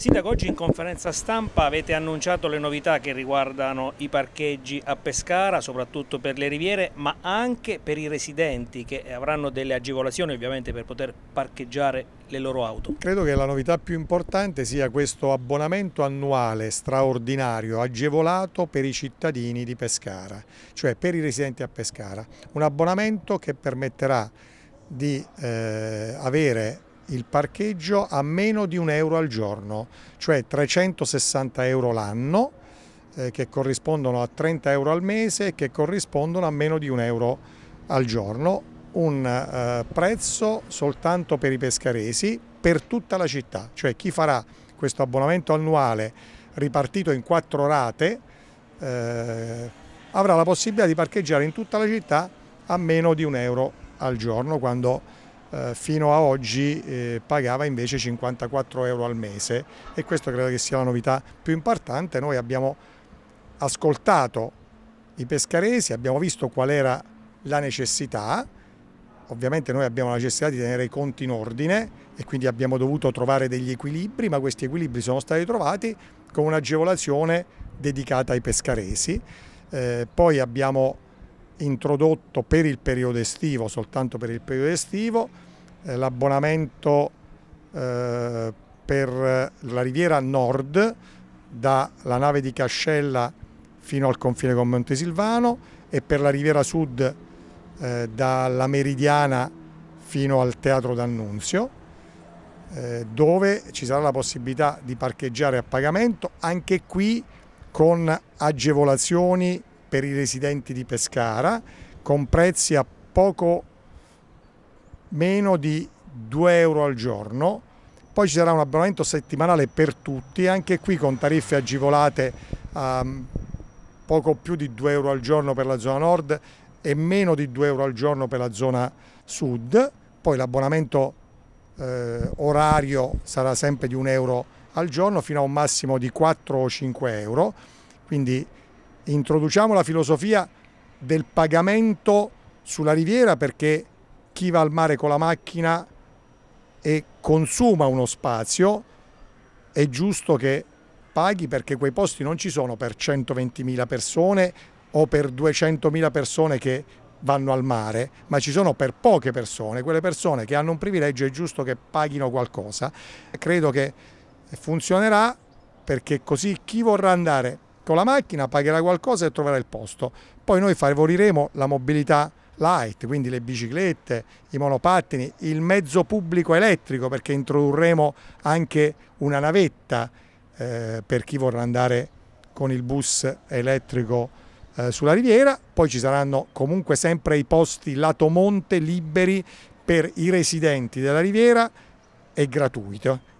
Sindaco, oggi in conferenza stampa avete annunciato le novità che riguardano i parcheggi a Pescara, soprattutto per le riviere, ma anche per i residenti che avranno delle agevolazioni ovviamente per poter parcheggiare le loro auto. Credo che la novità più importante sia questo abbonamento annuale straordinario agevolato per i cittadini di Pescara, cioè per i residenti a Pescara. Un abbonamento che permetterà di eh, avere il parcheggio a meno di un euro al giorno, cioè 360 euro l'anno eh, che corrispondono a 30 euro al mese e che corrispondono a meno di un euro al giorno, un eh, prezzo soltanto per i pescaresi per tutta la città, cioè chi farà questo abbonamento annuale ripartito in quattro rate eh, avrà la possibilità di parcheggiare in tutta la città a meno di un euro al giorno quando eh, fino a oggi eh, pagava invece 54 euro al mese e questo credo che sia la novità più importante. Noi abbiamo ascoltato i pescaresi, abbiamo visto qual era la necessità, ovviamente noi abbiamo la necessità di tenere i conti in ordine e quindi abbiamo dovuto trovare degli equilibri, ma questi equilibri sono stati trovati con un'agevolazione dedicata ai pescaresi. Eh, poi abbiamo introdotto per il periodo estivo, soltanto per il periodo estivo, eh, l'abbonamento eh, per la riviera nord dalla nave di Cascella fino al confine con Montesilvano e per la riviera sud eh, dalla Meridiana fino al Teatro d'Annunzio dove ci sarà la possibilità di parcheggiare a pagamento anche qui con agevolazioni per i residenti di Pescara con prezzi a poco meno di 2 euro al giorno. Poi ci sarà un abbonamento settimanale per tutti, anche qui con tariffe agevolate a mm, poco più di 2 euro al giorno per la zona nord e meno di 2 euro al giorno per la zona sud. Poi l'abbonamento eh, orario sarà sempre di 1 euro al giorno fino a un massimo di 4 o 5 euro, quindi introduciamo la filosofia del pagamento sulla riviera perché chi va al mare con la macchina e consuma uno spazio è giusto che paghi perché quei posti non ci sono per 120.000 persone o per 200.000 persone che vanno al mare, ma ci sono per poche persone, quelle persone che hanno un privilegio è giusto che paghino qualcosa. Credo che funzionerà perché così chi vorrà andare con la macchina, pagherà qualcosa e troverà il posto. Poi noi favoriremo la mobilità light, quindi le biciclette, i monopattini, il mezzo pubblico elettrico perché introdurremo anche una navetta eh, per chi vorrà andare con il bus elettrico eh, sulla riviera, poi ci saranno comunque sempre i posti lato monte liberi per i residenti della riviera e gratuito